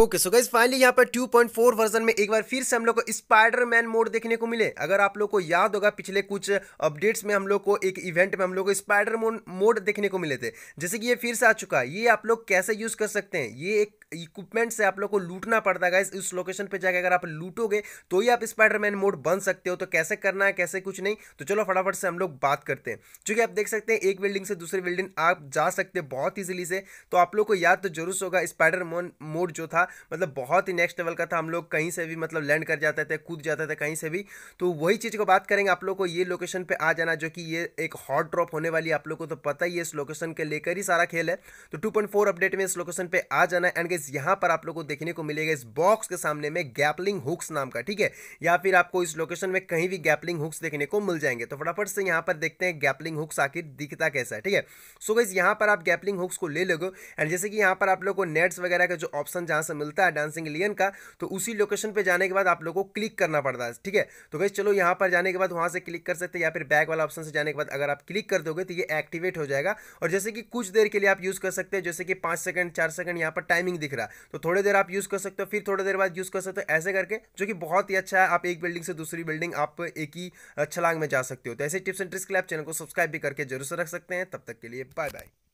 okay so guys finally यहाँ पर 2.4 version में एक बार फिर से हम लोग को स्पाइडरमैन मोड देखने को मिले अगर आप लोग को याद होगा पिछले कुछ अपडेट्स में हम लोग को एक इवेंट में हम लोग को स्पाइडर मोड देखने को मिले थे जैसे कि ये फिर से आ चुका है ये आप लोग कैसे यूज़ कर सकते हैं ये एक इक्विपमेंट से आप लोग को लूटना पड़ता है इस लोकेशन पे जाके अगर आप लूटोगे तो ही आप स्पाइडरमैन मोड बन सकते हो तो कैसे करना है कैसे कुछ नहीं तो चलो फटाफट से हम लोग बात करते हैं क्योंकि आप देख सकते हैं एक बिल्डिंग से दूसरे बिल्डिंग आप जा सकते हैं बहुत ईजिली से तो आप लोग को याद तो जरूर होगा स्पाइडर मोड जो था मतलब बहुत ही नेक्स्ट लेवल का था हम लोग कहीं से भी मतलब लैंड कर जाते थे कूद जाते थे कहीं से भी तो वही चीज़ को बात करेंगे आप लोग को ये लोकेशन पर आ जाना जो कि ये एक हॉट ड्रॉप होने वाली आप लोग को तो पता ही है इस लोकेशन के लेकर ही सारा खेल है तो टू अपडेट में इस लोकेशन पर आ जाना एंड गाइस यहां पर आप लोगों को देखने को मिलेगा इस बॉक्स के सामने में गैपलिंग हुक्स नाम का ठीक है या फिर आपको इस लोकेशन में कहीं भी गैपलिंग हुक्स देखने को मिल जाएंगे तो फटाफट से यहां पर देखते हैं गैपलिंग हुक्स आखिर दिखता कैसा है ठीक है सो गाइस यहां पर आप गैपलिंग हुक्स को ले लोगे एंड जैसे कि यहां पर आप लोग को नेट्स वगैरह का जो ऑप्शन जहां से मिलता है डांसिंग लियन का तो उसी लोकेशन पर जाने के बाद आप लोग को क्लिक करना पड़ता है ठीक है तो गाइस चलो यहां पर जाने के बाद वहां से क्लिक कर सकते हैं या फिर बैक वाला ऑप्शन से जाने के बाद अगर आप क्लिक कर दोगे तो ये एक्टिवेट हो जाएगा और जैसे कि कुछ देर के लिए आप यूज़ कर सकते हैं जैसे कि पांच सेकंड चार सेकंड यहां पर टाइमिंग दिख रहा है तो थोड़ी देर आप यूज़ कर सकते हो फिर थोड़ी देर बाद यूज़ कर सकते हो ऐसे करके जो कि बहुत ही अच्छा है आप एक बिल्डिंग से दूसरी बिल्डिंग आप एक ही छलांग में जा सकते हो तो ऐसे टिप्स एंड ट्रिक्स के लिए आप चैनल को सब्सक्राइब भी करके जरूर से रख सकते हैं तब तक के लिए बाय बाय